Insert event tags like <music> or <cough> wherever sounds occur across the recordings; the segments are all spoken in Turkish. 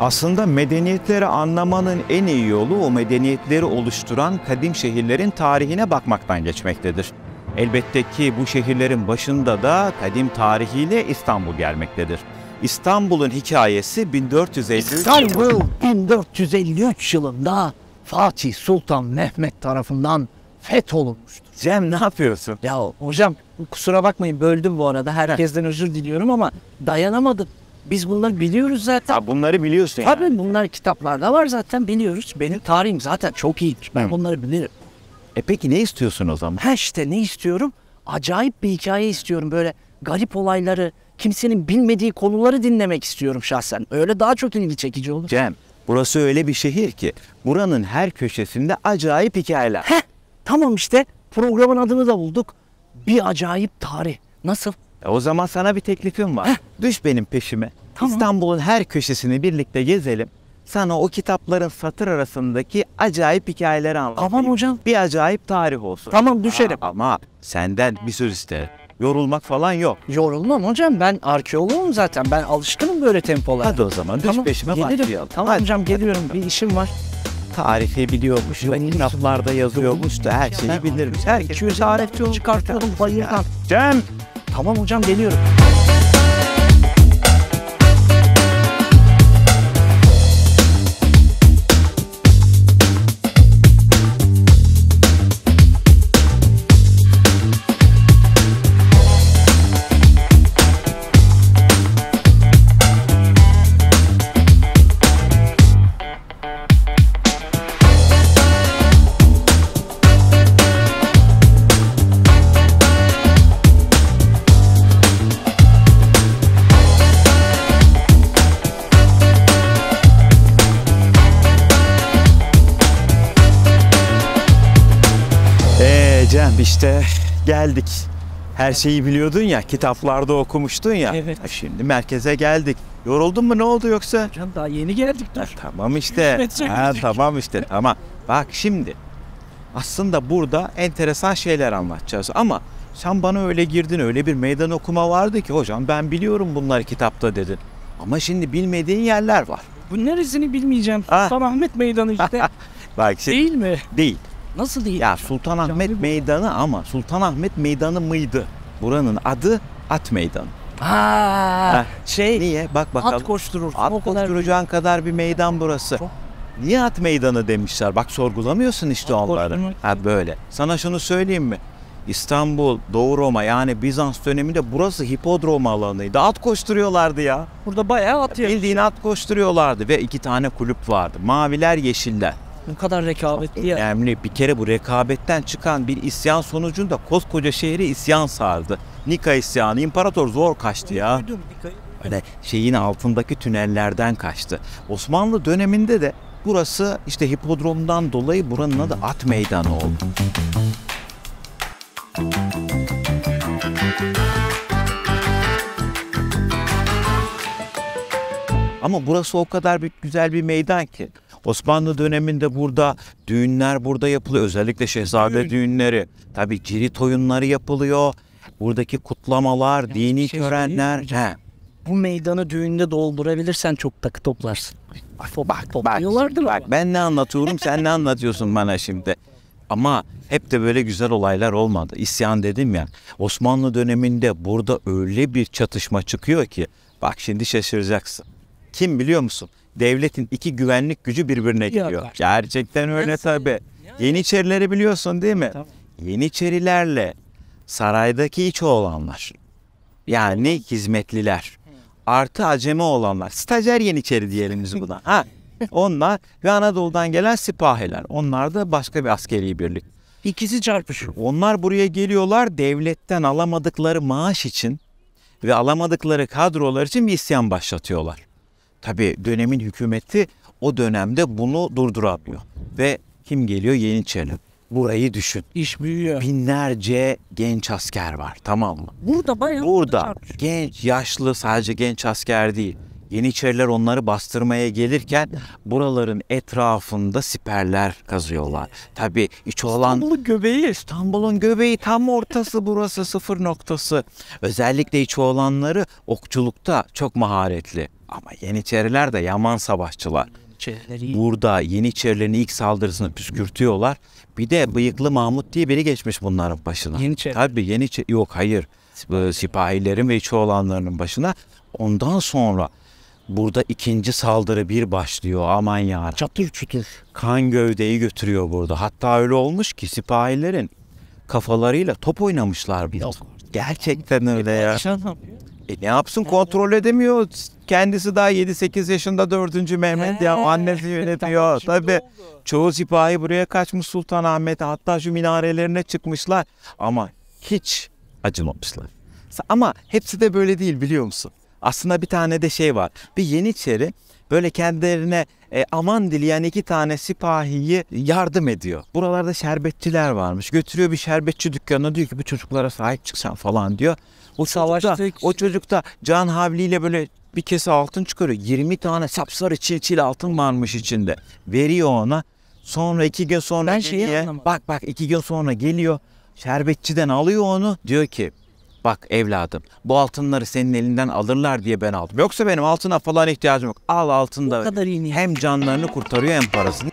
Aslında medeniyetleri anlamanın en iyi yolu o medeniyetleri oluşturan kadim şehirlerin tarihine bakmaktan geçmektedir. Elbette ki bu şehirlerin başında da kadim tarihiyle İstanbul gelmektedir. İstanbul'un hikayesi 1453 İstanbul 1453 yılında Fatih Sultan Mehmet tarafından fetholunmuştur. Cem ne yapıyorsun? Ya hocam kusura bakmayın böldüm bu arada herkesten özür diliyorum ama dayanamadım. Biz bunları biliyoruz zaten. Ha, bunları biliyorsun yani. Tabii bunlar kitaplarda var zaten biliyoruz. Benim tarihim zaten çok iyidir. Ben bunları bilirim. E peki ne istiyorsun o zaman? Ha işte ne istiyorum? Acayip bir hikaye istiyorum. Böyle garip olayları, kimsenin bilmediği konuları dinlemek istiyorum şahsen. Öyle daha çok ilgi çekici olur. Cem, burası öyle bir şehir ki buranın her köşesinde acayip hikayeler. Heh, tamam işte programın adını da bulduk. Bir acayip tarih. Nasıl? E o zaman sana bir teklifim var. Heh. Düş benim peşime. Tamam. İstanbul'un her köşesini birlikte gezelim. Sana o kitapların satır arasındaki acayip hikayeleri anlatayım. Aman hocam. Bir acayip tarih olsun. Tamam düşerim. Aa, ama senden bir söz isterim. Yorulmak falan yok. Yorulmam hocam ben arkeologum zaten. Ben alışkınım böyle tempolara. Hadi o zaman düş tamam, peşime gelirim. başlayalım. Tamam hadi, hocam geliyorum hadi. bir işim var. Tarihi biliyormuş ve kitaplarda yazıyormuş da her şeyi bilirmiş. Herkes tarihçi çıkartıyorum bayırdan. Cem! Tamam hocam geliyorum. her şeyi biliyordun ya, kitaplarda okumuştun ya. Evet. Ha şimdi merkeze geldik. Yoruldun mu ne oldu yoksa? Can daha yeni geldik daha. Tamam işte. ha, tamam işte <laughs> Ama Bak şimdi aslında burada enteresan şeyler anlatacağız ama sen bana öyle girdin öyle bir meydan okuma vardı ki hocam ben biliyorum bunları kitapta dedin. Ama şimdi bilmediğin yerler var. Bu neresini bilmeyeceğim. Ah. Sultanahmet Meydanı işte. <laughs> Bak şimdi, Değil mi? Değil. Nasıl değil? Ya Sultanahmet Canlı Meydanı ama Sultanahmet Meydanı mıydı? Buranın adı At Meydanı. Ha, ha şey. Niye? Bak bakalım. At koşturur. At o koşturacağın kadar, kadar bir meydan burası. Çok Niye at meydanı demişler? Bak sorgulamıyorsun işte at onları. Koşturmak. Ha böyle. Sana şunu söyleyeyim mi? İstanbul, Doğu Roma yani Bizans döneminde burası hipodrom alanıydı. At koşturuyorlardı ya. Burada bayağı at ya. Bildiğin at koşturuyorlardı ve iki tane kulüp vardı. Maviler, yeşiller. Bu kadar rekabetli ya. Önemli. Bir kere bu rekabetten çıkan bir isyan sonucunda koskoca şehri isyan sardı. Nika isyanı. İmparator zor kaçtı ya. Duydum Nika'yı. Hani şeyin altındaki tünellerden kaçtı. Osmanlı döneminde de burası işte hipodromdan dolayı buranın adı at meydanı oldu. Ama burası o kadar bir, güzel bir meydan ki. Osmanlı döneminde burada düğünler burada yapılıyor. Özellikle şehzade Düğün. düğünleri. Tabii cirit oyunları yapılıyor. Buradaki kutlamalar, yani dini şey törenler. He. Bu meydanı düğünde doldurabilirsen çok takı toplarsın. Bak, Top, bak, topluyorlardır bak, bak ben ne anlatıyorum sen ne anlatıyorsun bana şimdi. Ama hep de böyle güzel olaylar olmadı. İsyan dedim ya. Osmanlı döneminde burada öyle bir çatışma çıkıyor ki bak şimdi şaşıracaksın. Kim biliyor musun? Devletin iki güvenlik gücü birbirine giriyor. Yok. Gerçekten öyle tabi. Yeniçerileri biliyorsun değil mi? Tamam. Yeniçerilerle saraydaki iç olanlar. Yani hizmetliler. Artı acemi olanlar. Stajyer yeniçeri diyelim biz buna. Ha. <laughs> Onlar ve Anadolu'dan gelen sipahiler. Onlar da başka bir askeri birlik. İkisi çarpışır. Onlar buraya geliyorlar devletten alamadıkları maaş için ve alamadıkları kadrolar için bir isyan başlatıyorlar. Tabi dönemin hükümeti o dönemde bunu durduramıyor. Ve kim geliyor? Yeniçeri. Burayı düşün. İş büyüyor. Binlerce genç asker var tamam mı? Burada bayağı. Burada genç, yaşlı sadece genç asker değil. Yeniçeriler onları bastırmaya gelirken buraların etrafında siperler kazıyorlar. Tabi iç olan... İstanbul'un göbeği. İstanbul'un göbeği tam ortası burası sıfır noktası. Özellikle iç olanları okçulukta çok maharetli. Ama Yeniçeriler de yaman savaşçılar. Burada Yeniçerilerin ilk saldırısını püskürtüyorlar. Bir de bıyıklı Mahmut diye biri geçmiş bunların başına. Yeniçeri. Tabii Yeniçeri yok hayır. Ee, sipahilerin ve içi olanların başına. Ondan sonra burada ikinci saldırı bir başlıyor aman ya. Çatır çutur. Kan gövdeyi götürüyor burada. Hatta öyle olmuş ki sipahilerin kafalarıyla top oynamışlar bir. Gerçekten öyle e, ya. E ne yapsın kontrol edemiyor. Kendisi daha 7-8 yaşında 4. Mehmet ya annesi yönetiyor. Tabii çoğu sipahi buraya kaçmış Sultanahmet'e hatta şu minarelerine çıkmışlar ama hiç acımamışlar. Ama hepsi de böyle değil biliyor musun? Aslında bir tane de şey var. Bir Yeniçeri böyle kendilerine e, aman dileyen iki tane sipahiyi yardım ediyor. Buralarda şerbetçiler varmış. Götürüyor bir şerbetçi dükkanına diyor ki bu çocuklara sahip çıksan falan diyor. O savaşta o çocukta can havliyle böyle bir kese altın çıkarıyor. 20 tane sapsarı çil çil altın varmış içinde. Veriyor ona. Sonra iki gün sonra ben geliyor. Şeyi bak bak iki gün sonra geliyor. Şerbetçiden alıyor onu. Diyor ki Bak evladım bu altınları senin elinden alırlar diye ben aldım. Yoksa benim altına falan ihtiyacım yok. Al altını. da kadar iyi hem canlarını kurtarıyor hem parasını.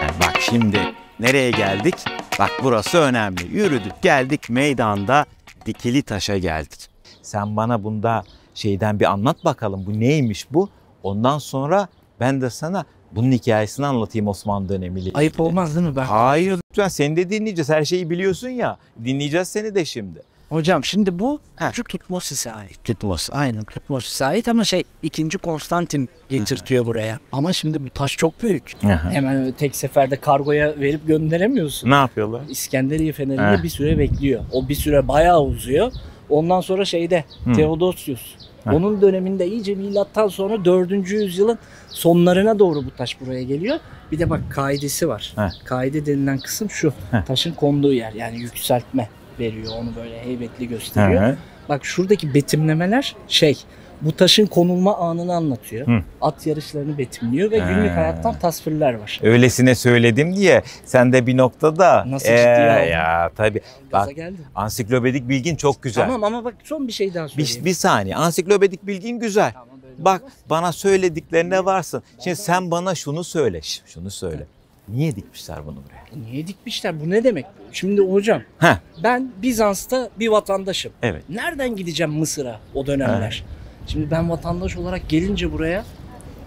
Yani bak şimdi nereye geldik? Bak burası önemli. Yürüdük geldik meydanda dikili taşa geldik. Sen bana bunda şeyden bir anlat bakalım bu neymiş bu? Ondan sonra ben de sana bunun hikayesini anlatayım Osmanlı dönemiyle. Ayıp olmaz değil mi? Ben... Hayır lütfen seni de dinleyeceğiz. Her şeyi biliyorsun ya. Dinleyeceğiz seni de şimdi. Hocam şimdi bu ha. küçük Tutmosis'e ait. Tutmos. Aynen Tutmosis'e ait ama şey ikinci Konstantin getirtiyor buraya. Ama şimdi bu taş çok büyük. Hemen tek seferde kargoya verip gönderemiyorsun. Ne yapıyorlar? İskenderiye Feneri'nde bir süre bekliyor. O bir süre bayağı uzuyor. Ondan sonra şeyde Hı. Theodosius onun döneminde iyice milattan sonra 4. yüzyılın sonlarına doğru bu taş buraya geliyor. Bir de bak kaidesi var. Evet. Kaide denilen kısım şu. Evet. Taşın konduğu yer yani yükseltme veriyor. Onu böyle heybetli gösteriyor. Evet. Bak şuradaki betimlemeler şey bu taşın konulma anını anlatıyor. Hı. At yarışlarını betimliyor ve He. günlük hayattan tasvirler var. Öylesine söyledim diye sen de bir noktada Nasıl ee, ciddi ya tabii bak geldim. ansiklopedik bilgin çok güzel. Tamam ama bak son bir şey daha söyleyeyim. Bir, bir saniye ansiklopedik bilgin güzel. Tamam, bak olmaz. bana söylediklerine varsın. Şimdi sen bana şunu söyle. Şunu söyle. Hı. Niye dikmişler bunu buraya? E, niye dikmişler? Bu ne demek? Şimdi hocam Heh. ben Bizans'ta bir vatandaşım. Evet. Nereden gideceğim Mısır'a o dönemler? Heh. Şimdi ben vatandaş olarak gelince buraya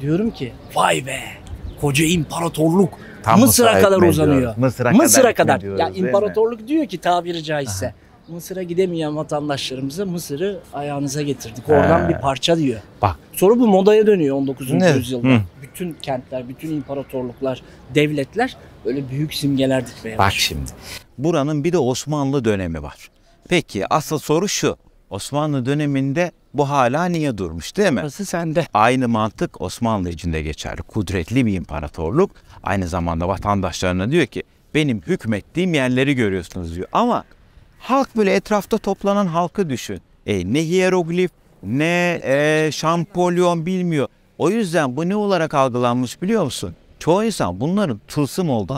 diyorum ki vay be koca imparatorluk Tam Mısır'a kadar uzanıyor. Mısır'a, Mısır'a kadar. kadar. Ya imparatorluk diyor ki tabiri caizse. Aha. Mısır'a gidemeyen vatandaşlarımıza Mısır'ı ayağınıza getirdik. Oradan He. bir parça diyor. Bak. soru bu modaya dönüyor 19. Ne? yüzyılda. Hı. Bütün kentler, bütün imparatorluklar, devletler böyle büyük simgeler dikmeye Bak şimdi. Buranın bir de Osmanlı dönemi var. Peki asıl soru şu. Osmanlı döneminde bu hala niye durmuş değil mi? Burası sende. Aynı mantık Osmanlı için de geçerli. Kudretli bir imparatorluk aynı zamanda vatandaşlarına diyor ki benim hükmettiğim yerleri görüyorsunuz diyor. Ama halk böyle etrafta toplanan halkı düşün. E, ne hieroglif ne e, şampolyon bilmiyor. O yüzden bu ne olarak algılanmış biliyor musun? Çoğu insan bunların tılsım oldu.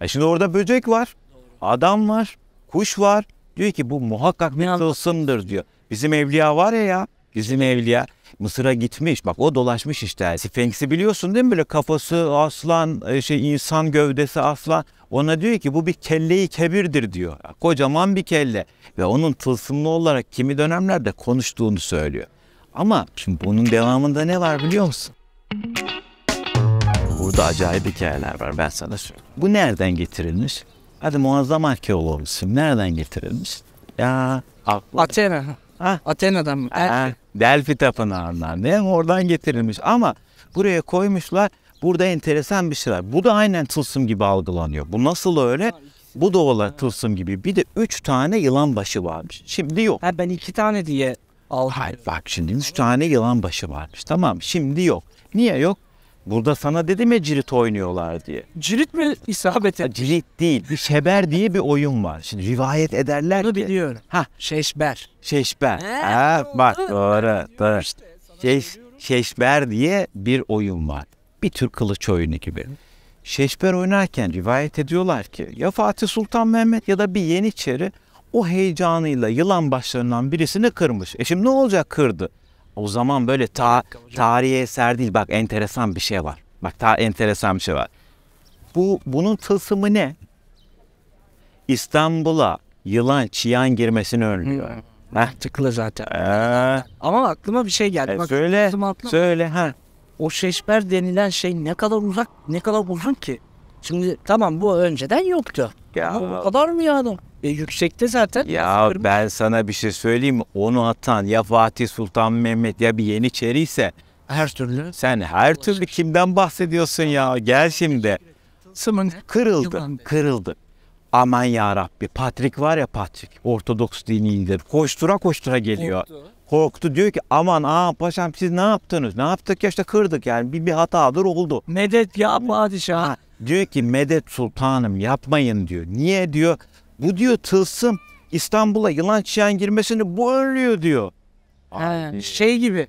E şimdi orada böcek var, adam var, kuş var, Diyor ki bu muhakkak bir tılsımdır diyor. Bizim evliya var ya ya. Bizim evliya Mısır'a gitmiş. Bak o dolaşmış işte. Sphinx'i biliyorsun değil mi? Böyle kafası aslan, e, şey insan gövdesi aslan. Ona diyor ki bu bir kelleyi kebirdir diyor. Kocaman bir kelle. Ve onun tılsımlı olarak kimi dönemlerde konuştuğunu söylüyor. Ama şimdi bunun devamında ne var biliyor musun? Burada acayip hikayeler var ben sana söyleyeyim. Bu nereden getirilmiş? Hadi muazzam arkeolog isim. Nereden getirilmiş? Ya aklı. Athena. Ha? Athena'dan mı? Delphi. Delphi tapınağından. Ne? Oradan getirilmiş. Ama buraya koymuşlar. Burada enteresan bir şeyler. Bu da aynen tılsım gibi algılanıyor. Bu nasıl öyle? Bu da ola tılsım gibi. Bir de üç tane yılan başı varmış. Şimdi yok. Ha, ben iki tane diye al. Hayır bak şimdi üç tane yılan başı varmış. Tamam şimdi yok. Niye yok? Burada sana dedi mi cirit oynuyorlar diye. Cirit mi isabet et? Cirit değil. Bir şeber diye bir oyun var. Şimdi rivayet ederler Bunu ki. biliyorum. Ha. Şeşber. Şeşber. Ha, bak doğru. doğru. Şeş, şeşber diye bir oyun var. Bir tür kılıç oyunu gibi. Şeşber oynarken rivayet ediyorlar ki ya Fatih Sultan Mehmet ya da bir Yeniçeri o heyecanıyla yılan başlarından birisini kırmış. E şimdi ne olacak kırdı? O zaman böyle ta tarihi eser değil. Bak enteresan bir şey var. Bak ta enteresan bir şey var. Bu bunun tılsımı ne? İstanbul'a yılan çiyan girmesini önlüyor. Hmm. Heh. Tıklı zaten. Ee, Ama aklıma bir şey geldi. E, Bak, söyle. Söyle. Ha. O şeşber denilen şey ne kadar uzak, ne kadar uzun ki. Şimdi tamam bu önceden yoktu. Ya. Ama bu kadar mı yani? E, yüksekte zaten. Ya kırmış. ben sana bir şey söyleyeyim mi? Onu atan ya Fatih Sultan Mehmet ya bir Yeniçeri ise her türlü. Sen her türlü kimden bahsediyorsun ya? Gel şimdi. Sımın kırıldı, kırıldı. Aman ya Rabbi. Patrik var ya Patrik. Ortodoks dini Koştura koştura geliyor. Korktu. Korktu diyor ki aman aa paşam siz ne yaptınız? Ne yaptık ya işte kırdık yani bir, bir hatadır oldu. Medet ya padişah. Diyor ki medet sultanım yapmayın diyor. Niye diyor? Bu diyor tılsım İstanbul'a yılan çiğen girmesini bu önlüyor diyor. He, şey gibi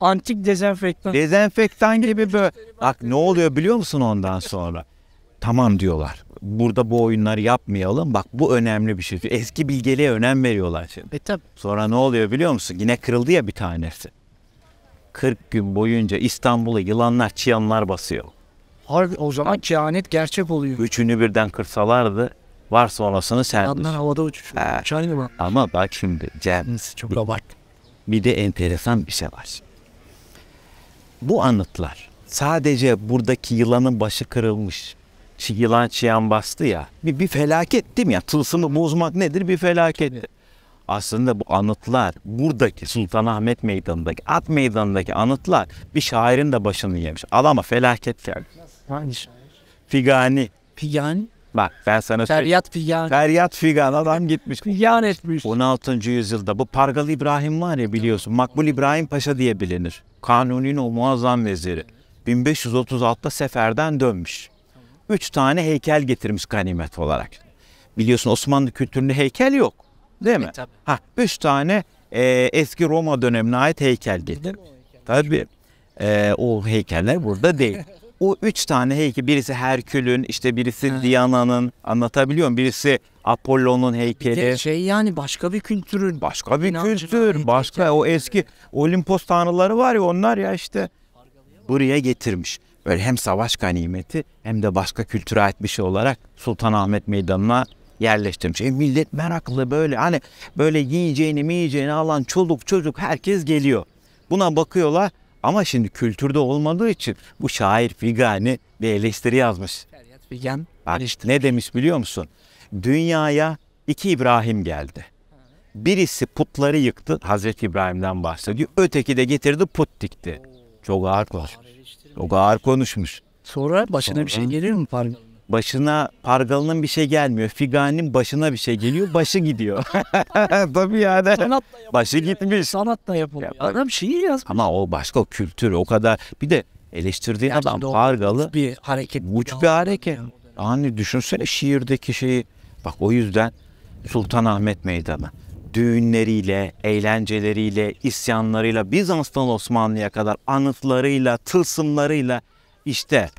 antik dezenfektan. Dezenfektan gibi böyle. Bak ne oluyor biliyor musun ondan sonra? Tamam diyorlar. Burada bu oyunları yapmayalım. Bak bu önemli bir şey. Eski bilgeliğe önem veriyorlar şimdi. E tabi. Sonra ne oluyor biliyor musun? Yine kırıldı ya bir tanesi. 40 gün boyunca İstanbul'u yılanlar, çıyanlar basıyor. Harbi o zaman kehanet gerçek oluyor. Üçünü birden kırsalardı var sonrasını sen. Adnan havada uçuşuyor. Ha. mı? Ama bak şimdi Cem. çok abart. Bir de enteresan bir şey var. Bu anıtlar sadece buradaki yılanın başı kırılmış. Şu yılan çiyan bastı ya. Bir, bir felaket değil mi ya? Tılsımı bozmak nedir? Bir felaket. Aslında bu anıtlar buradaki Sultanahmet Meydanı'ndaki, At Meydanı'ndaki anıtlar bir şairin de başını yemiş. Adama felaket geldi. Hangisi? Figani. Figani? Bak ben sana Feryat Figan. Feryat Figan adam gitmiş. Figan etmiş. 16. yüzyılda bu Pargalı İbrahim var ya biliyorsun. Makbul İbrahim Paşa diye bilinir. Kanuni'nin o muazzam veziri. 1536'da seferden dönmüş. Üç tane heykel getirmiş ganimet olarak. Biliyorsun Osmanlı kültüründe heykel yok. Değil mi? E, tabii. Ha, üç tane e, eski Roma dönemine ait heykel getirmiş. Tabii. E, o heykeller burada değil. <laughs> o üç tane heykel birisi Herkül'ün işte birisi evet. Diana'nın anlatabiliyor muyum? Birisi Apollo'nun heykeli. Bir de şey yani başka bir kültürün. Başka bir kültür. Başka o eski Olimpos tanrıları var ya onlar ya işte buraya getirmiş. Böyle hem savaş ganimeti hem de başka kültüre ait bir şey olarak Sultanahmet Meydanı'na yerleştirmiş. E millet meraklı böyle hani böyle yiyeceğini mi yiyeceğini alan çoluk çocuk herkes geliyor. Buna bakıyorlar ama şimdi kültürde olmadığı için bu şair Figani bir eleştiri yazmış. Bak, Ne demiş biliyor musun? Dünyaya iki İbrahim geldi. Birisi putları yıktı. Hazreti İbrahim'den bahsediyor. Öteki de getirdi put dikti. Çok ağır konuşmuş. Çok ağır konuşmuş. Sonra başına Sonra... bir şey geliyor mu? Pardon başına pargalının bir şey gelmiyor. Figani'nin başına bir şey geliyor. Başı gidiyor. <laughs> tabii yani. Sanat da başı gitmiş. Sanatla yapılıyor. Ya, Adam şiir yazmış. Ama o başka o kültür. O kadar bir de eleştirdiği Gerçekten adam pargalı. Bir hareket. Uç bir hareket. Yani düşünsene şiirdeki şeyi. Bak o yüzden Sultanahmet Meydanı düğünleriyle, eğlenceleriyle, isyanlarıyla Bizans'tan Osmanlı'ya kadar anıtlarıyla, tılsımlarıyla işte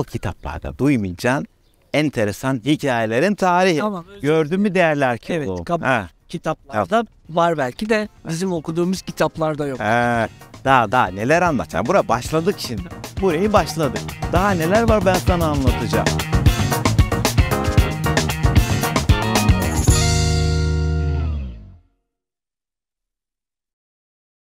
o kitaplarda duymayacağın enteresan hikayelerin tarihi. Tamam, Gördün mü derler ki evet, bu. Kab- kitaplarda evet. var belki de bizim okuduğumuz kitaplarda yok. Ee, daha daha neler anlatacağım. buraya başladık şimdi. Burayı başladık. Daha neler var ben sana anlatacağım.